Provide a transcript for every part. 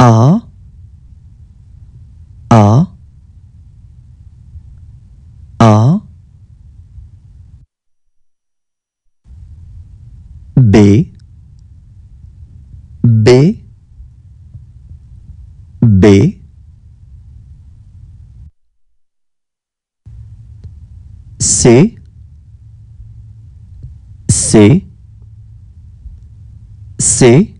A A A B B B C C C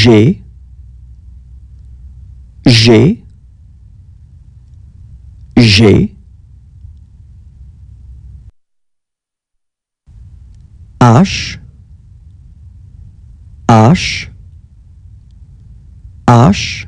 G, G, G, H, H, H,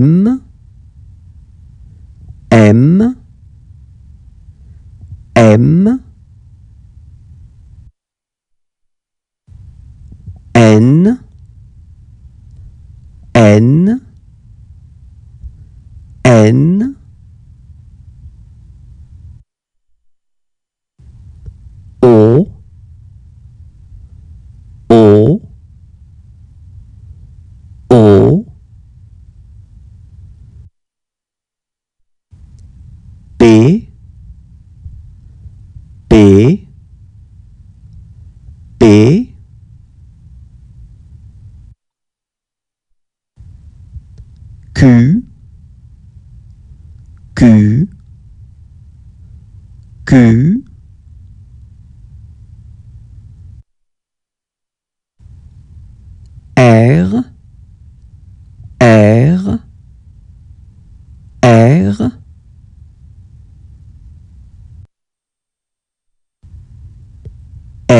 M, M, M, N, N, N, P P P Q Q Q R R R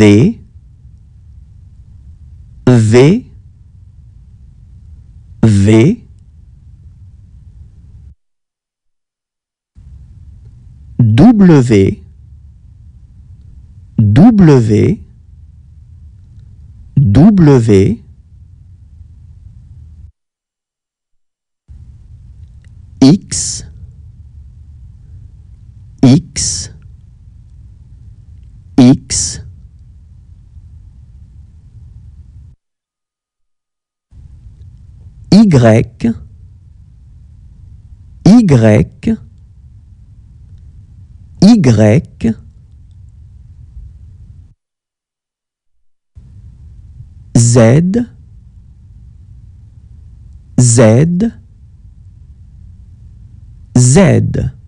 V, V, W, W, W, X, X, X, Y, Y, Y, Z, Z, Z.